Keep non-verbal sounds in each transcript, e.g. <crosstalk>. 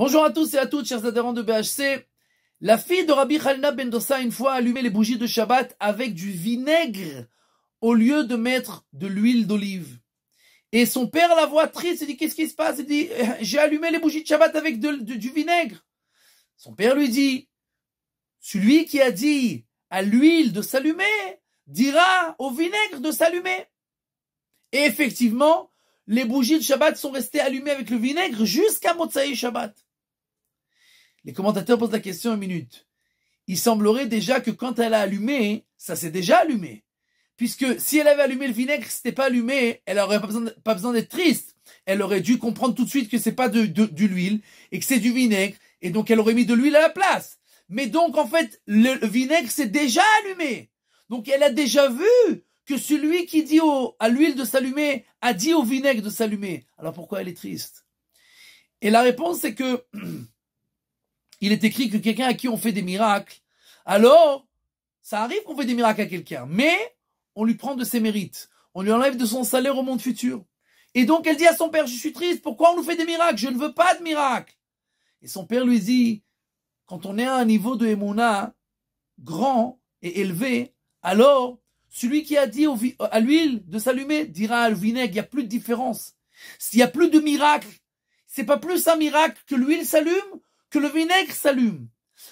Bonjour à tous et à toutes, chers adhérents de BHC. La fille de Rabbi Khalna ben Dossa, une fois allumé les bougies de Shabbat avec du vinaigre au lieu de mettre de l'huile d'olive. Et son père la voit triste, et dit qu'est-ce qui se passe Il dit euh, j'ai allumé les bougies de Shabbat avec du vinaigre. Son père lui dit celui qui a dit à l'huile de s'allumer dira au vinaigre de s'allumer. Et effectivement, les bougies de Shabbat sont restées allumées avec le vinaigre jusqu'à Motsai Shabbat. Les commentateurs posent la question une minute. Il semblerait déjà que quand elle a allumé, ça s'est déjà allumé. Puisque si elle avait allumé le vinaigre, c'était pas allumé, elle aurait pas besoin, d'être triste. Elle aurait dû comprendre tout de suite que c'est pas de, de, l'huile et que c'est du vinaigre. Et donc elle aurait mis de l'huile à la place. Mais donc en fait, le, vinaigre s'est déjà allumé. Donc elle a déjà vu que celui qui dit à l'huile de s'allumer a dit au vinaigre de s'allumer. Alors pourquoi elle est triste Et la réponse c'est que <clears throat> il est écrit que quelqu'un à qui on fait des miracles, alors ça arrive qu'on fait des miracles à quelqu'un, mais on lui prend de ses mérites, on lui enlève de son salaire au monde futur. Et donc elle dit à son père, je suis triste, pourquoi on nous fait des miracles Je ne veux pas de miracles. Et son père lui dit, quand on est à un niveau de Emouna grand et élevé, alors celui qui a dit à l'huile de s'allumer dira à vinaigre, il n'y a plus de différence. S'il n'y a plus de miracle, c'est pas plus un miracle que l'huile s'allume que le vinaigre s'allume.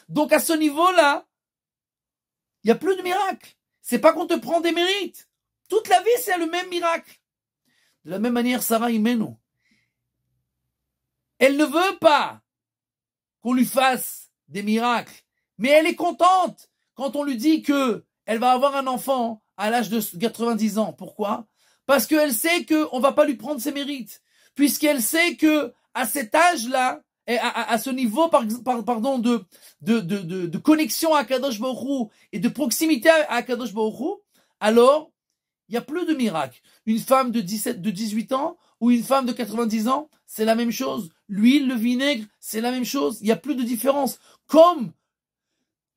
Donc à ce niveau-là, il n'y a plus de miracle. C'est pas qu'on te prend des mérites. Toute la vie, c'est le même miracle. De la même manière, Sarah Imeno, elle ne veut pas qu'on lui fasse des miracles, mais elle est contente quand on lui dit que elle va avoir un enfant à l'âge de 90 ans. Pourquoi Parce qu'elle sait qu'on ne va pas lui prendre ses mérites, puisqu'elle sait que à cet âge-là, à, à, ce niveau par, pardon, de, de, connexion à Kadosh Baruch et de proximité à Kadosh Baruch alors il y a plus de miracles. Une femme de, 17, de 18 ans ou une femme de 90 ans, c'est la même chose. L'huile, le vinaigre, c'est la même chose. Il y a plus de différence. Comme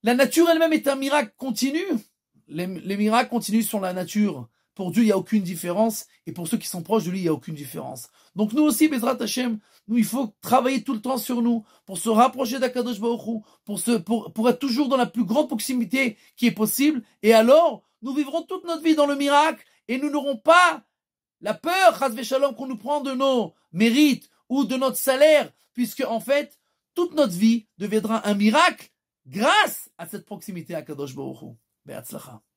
la nature elle-même est un miracle continu, les miracles continuent sur la nature. Pour Dieu, il n'y a aucune différence. Et pour ceux qui sont proches de lui, il n'y a aucune différence. Donc nous aussi, Bezrat Hashem, nous, il faut travailler tout le temps sur nous pour se rapprocher d'Akadosh Baruch pour, être toujours dans la plus grande proximité qui est possible. Et alors, nous vivrons toute notre vie dans le miracle et nous n'aurons pas la peur, Shalom, qu'on nous prend de nos mérites ou de notre salaire, puisque en fait, toute notre vie deviendra un miracle grâce à cette proximité à Kadosh Baruch Hu.